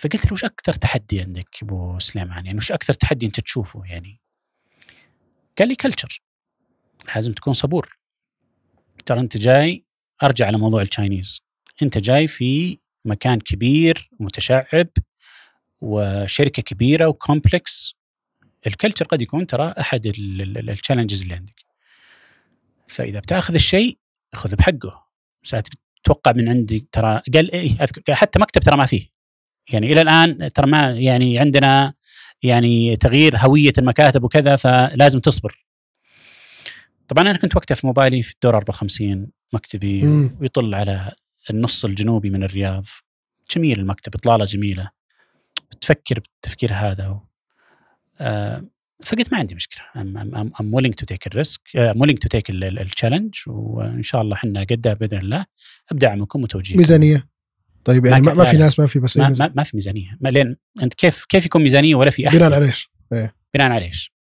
فقلت له وش اكثر تحدي عندك ابو سليمان يعني وش اكثر تحدي انت تشوفه يعني قال لي كلتشر لازم تكون صبور ترى انت جاي ارجع على موضوع التشاينيز انت جاي في مكان كبير متشعب وشركه كبيره وكومبلكس الكلتشر قد يكون ترى احد التشالنجز اللي عندك فاذا بتاخذ الشيء خذ بحقه ساعات تتوقع من عندي ترى قال ايه اذكر حتى مكتب ترى ما فيه يعني الى الان ترى ما يعني عندنا يعني تغيير هويه المكاتب وكذا فلازم تصبر طبعا انا كنت وقتها في موبايلي في الدور 54 مكتبي ويطل على النص الجنوبي من الرياض جميل المكتب اطلاله جميله تفكر بالتفكير هذا و... آه فقلت ما عندي مشكله ام ام ويلينج تو تيك الريسك ام ويلينج تو تيك التشالنج وان شاء الله احنا قدها باذن الله بدعمكم وتوجيهكم ميزانيه طيب يعني ما, ما في ناس ما في بس ما, ما, ما في ميزانيه ما لان انت كيف كيف يكون ميزانيه ولا في احد بناء على ايش؟ إيه. بناء على ايش؟